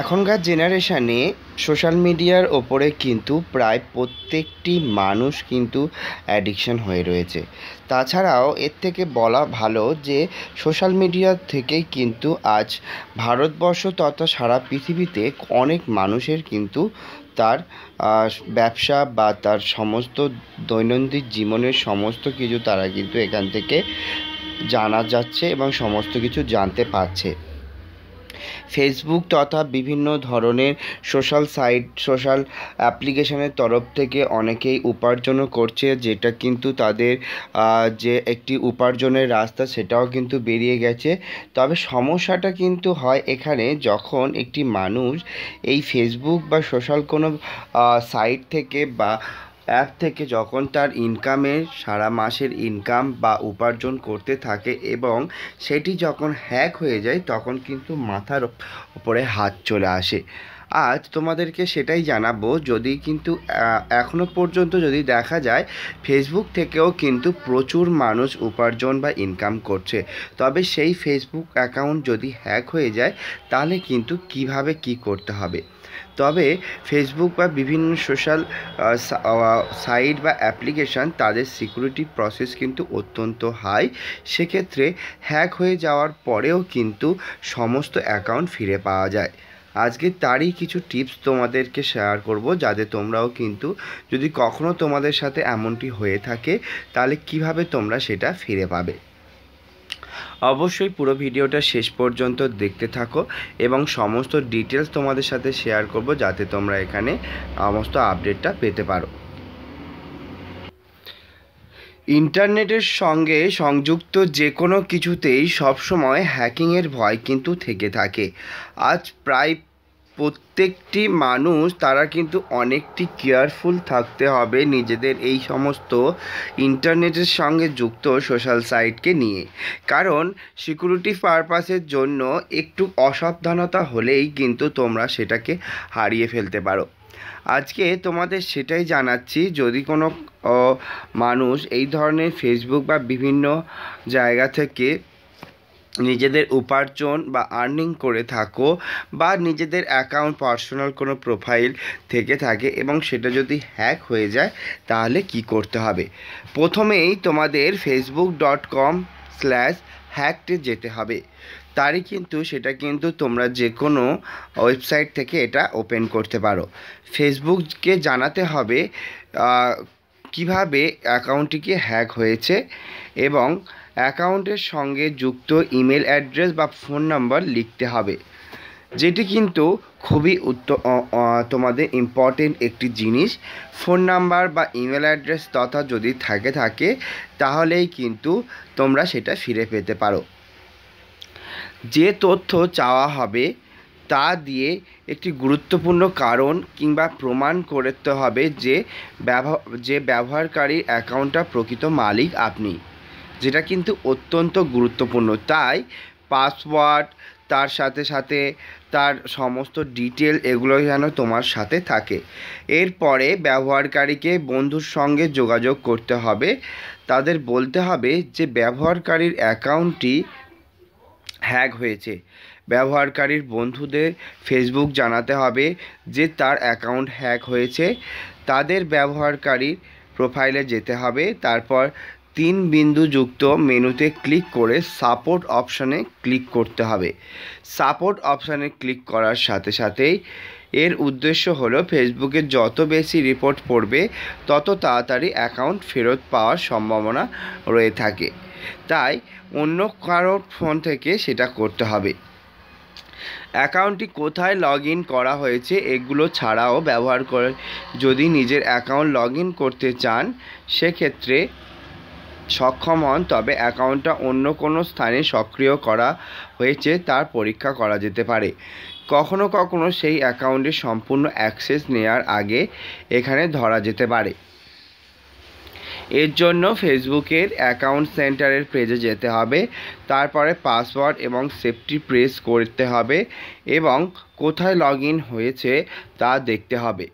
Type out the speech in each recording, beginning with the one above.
এখনকার জেনারেশানে সোশ্যাল মিডিয়ার ওপরে কিন্তু প্রায় প্রত্যেকটি মানুষ কিন্তু অ্যাডিকশান হয়ে রয়েছে তাছাড়াও এর থেকে বলা ভালো যে সোশ্যাল মিডিয়া থেকেই কিন্তু আজ ভারতবর্ষ তথা সারা পৃথিবীতে অনেক মানুষের কিন্তু তার ব্যবসা বা তার সমস্ত দৈনন্দিন জীবনের সমস্ত কিছু তারা কিন্তু এখান থেকে জানা যাচ্ছে এবং সমস্ত কিছু জানতে পারছে ফেসবুক তথা বিভিন্ন ধরনের সোশ্যাল সাইট সোশ্যাল অ্যাপ্লিকেশনের তরফ থেকে অনেকেই উপার্জনও করছে যেটা কিন্তু তাদের যে একটি উপার্জনের রাস্তা সেটাও কিন্তু বেরিয়ে গেছে তবে সমস্যাটা কিন্তু হয় এখানে যখন একটি মানুষ এই ফেসবুক বা সোশ্যাল কোনো সাইট থেকে বা অ্যাপ থেকে যখন তার ইনকামের সারা মাসের ইনকাম বা উপার্জন করতে থাকে এবং সেটি যখন হ্যাক হয়ে যায় তখন কিন্তু মাথার উপরে হাত চলে আসে আজ তোমাদেরকে সেটাই জানাবো যদি কিন্তু এখনও পর্যন্ত যদি দেখা যায় ফেসবুক থেকেও কিন্তু প্রচুর মানুষ উপার্জন বা ইনকাম করছে তবে সেই ফেসবুক অ্যাকাউন্ট যদি হ্যাক হয়ে যায় তাহলে কিন্তু কিভাবে কি করতে হবে তবে ফেসবুক বা বিভিন্ন সোশ্যাল সাইট বা অ্যাপ্লিকেশান তাদের সিকিউরিটি প্রসেস কিন্তু অত্যন্ত হাই সেক্ষেত্রে হ্যাক হয়ে যাওয়ার পরেও কিন্তু সমস্ত অ্যাকাউন্ট ফিরে পাওয়া যায় আজকে তারই কিছু টিপস তোমাদেরকে শেয়ার করব যাতে তোমরাও কিন্তু যদি কখনও তোমাদের সাথে এমনটি হয়ে থাকে তাহলে কিভাবে তোমরা সেটা ফিরে পাবে অবশ্যই পুরো ভিডিওটা শেষ পর্যন্ত দেখতে থাকো এবং সমস্ত ডিটেলস তোমাদের সাথে শেয়ার করব যাতে তোমরা এখানে সমস্ত আপডেটটা পেতে পারো ইন্টারনেটের সঙ্গে সংযুক্ত যে কোনো কিছুতেই সবসময় হ্যাকিংয়ের ভয় কিন্তু থেকে থাকে আজ প্রায় প্রত্যেকটি মানুষ তারা কিন্তু অনেকটি কেয়ারফুল থাকতে হবে নিজেদের এই সমস্ত ইন্টারনেটের সঙ্গে যুক্ত সোশ্যাল সাইটকে নিয়ে কারণ সিকিউরিটি পারপাসের জন্য একটু অসাবধানতা হলেই কিন্তু তোমরা সেটাকে হারিয়ে ফেলতে পারো আজকে তোমাদের সেটাই জানাচ্ছি যদি কোনো মানুষ এই ধরনের ফেসবুক বা বিভিন্ন জায়গা থেকে নিজেদের উপার্জন বা আর্নিং করে থাকো বা নিজেদের অ্যাকাউন্ট পার্সোনাল কোনো প্রোফাইল থেকে থাকে এবং সেটা যদি হ্যাক হয়ে যায় তাহলে কি করতে হবে প্রথমেই তোমাদের ফেসবুক ডট কম স্ল্যাশ হ্যাকটে যেতে হবে তারই কিন্তু সেটা কিন্তু তোমরা যে কোনো ওয়েবসাইট থেকে এটা ওপেন করতে পারো ফেসবুককে জানাতে হবে কিভাবে অ্যাকাউন্টটিকে হ্যাক হয়েছে এবং অ্যাকাউন্টের সঙ্গে যুক্ত ইমেল অ্যাড্রেস বা ফোন নাম্বার লিখতে হবে যেটি কিন্তু খুবই তোমাদের ইম্পর্টেন্ট একটি জিনিস ফোন নাম্বার বা ইমেল অ্যাড্রেস তথা যদি থাকে থাকে তাহলেই কিন্তু তোমরা সেটা ফিরে পেতে পারো যে তথ্য চাওয়া হবে তা দিয়ে একটি গুরুত্বপূর্ণ কারণ কিংবা প্রমাণ করতে হবে যে ব্যবহার যে ব্যবহারকারীর অ্যাকাউন্টটা প্রকৃত মালিক আপনি যেটা কিন্তু অত্যন্ত গুরুত্বপূর্ণ তাই পাসওয়ার্ড তার সাথে সাথে তার সমস্ত ডিটেল এগুলো যেন তোমার সাথে থাকে এরপরে ব্যবহারকারীকে বন্ধুর সঙ্গে যোগাযোগ করতে হবে তাদের বলতে হবে যে ব্যবহারকারীর অ্যাকাউন্টটি হ্যাক হয়েছে ব্যবহারকারীর বন্ধুদের ফেসবুক জানাতে হবে যে তার অ্যাকাউন্ট হ্যাক হয়েছে তাদের ব্যবহারকারীর প্রোফাইলে যেতে হবে তারপর তিন বিন্দুযুক্ত মেনুতে ক্লিক করে সাপোর্ট অপশানে ক্লিক করতে হবে সাপোর্ট অপশানে ক্লিক করার সাথে সাথেই এর উদ্দেশ্য হলো ফেসবুকে যত বেশি রিপোর্ট পড়বে তত তাড়াতাড়ি অ্যাকাউন্ট ফেরত পাওয়ার সম্ভাবনা রয়ে থাকে তাই অন্য কারোর ফোন থেকে সেটা করতে হবে অ্যাকাউন্টটি কোথায় লগ করা হয়েছে এগুলো ছাড়াও ব্যবহার করে যদি নিজের অ্যাকাউন্ট লগ করতে চান সেক্ষেত্রে সক্ষম হন তবে অ্যাকাউন্টটা অন্য কোনো স্থানে সক্রিয় করা হয়েছে তার পরীক্ষা করা যেতে পারে কখনো কখনো সেই অ্যাকাউন্টে সম্পূর্ণ অ্যাক্সেস নেয়ার আগে এখানে ধরা যেতে পারে এর জন্য ফেসবুকের অ্যাকাউন্ট সেন্টারের পেজে যেতে হবে তারপরে পাসওয়ার্ড এবং সেফটি প্রেস করতে হবে এবং কোথায় লগ হয়েছে তা দেখতে হবে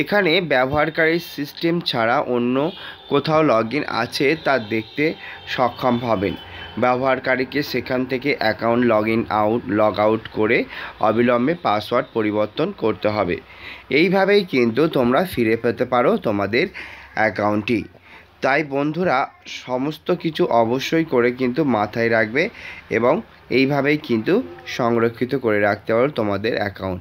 এখানে ব্যবহারকারীর সিস্টেম ছাড়া অন্য কোথাও লগ আছে তা দেখতে সক্ষম হবেন ব্যবহারকারীকে সেখান থেকে account log in out log out করে অবিলম্বে পাসওয়ার্ড পরিবর্তন করতে হবে এইভাবেই কিন্তু তোমরা ফিরে পেতে পারো তোমাদের অ্যাকাউন্টটি তাই বন্ধুরা সমস্ত কিছু অবশ্যই করে কিন্তু মাথায় রাখবে এবং এইভাবেই কিন্তু সংরক্ষিত করে রাখতে পারো তোমাদের অ্যাকাউন্ট